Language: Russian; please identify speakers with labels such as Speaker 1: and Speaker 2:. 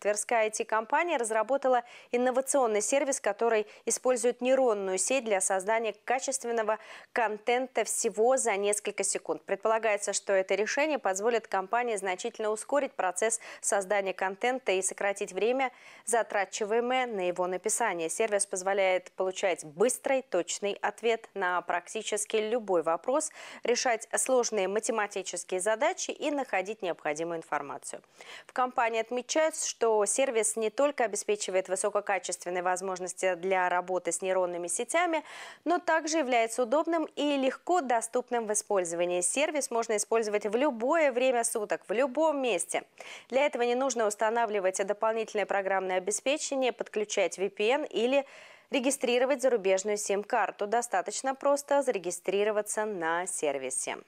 Speaker 1: Тверская IT-компания разработала инновационный сервис, который использует нейронную сеть для создания качественного контента всего за несколько секунд. Предполагается, что это решение позволит компании значительно ускорить процесс создания контента и сократить время, затрачиваемое на его написание. Сервис позволяет получать быстрый, точный ответ на практически любой вопрос, решать сложные математические задачи и находить необходимую информацию. В компании отмечается, что что сервис не только обеспечивает высококачественные возможности для работы с нейронными сетями, но также является удобным и легко доступным в использовании. Сервис можно использовать в любое время суток, в любом месте. Для этого не нужно устанавливать дополнительное программное обеспечение, подключать VPN или регистрировать зарубежную сим-карту. Достаточно просто зарегистрироваться на сервисе.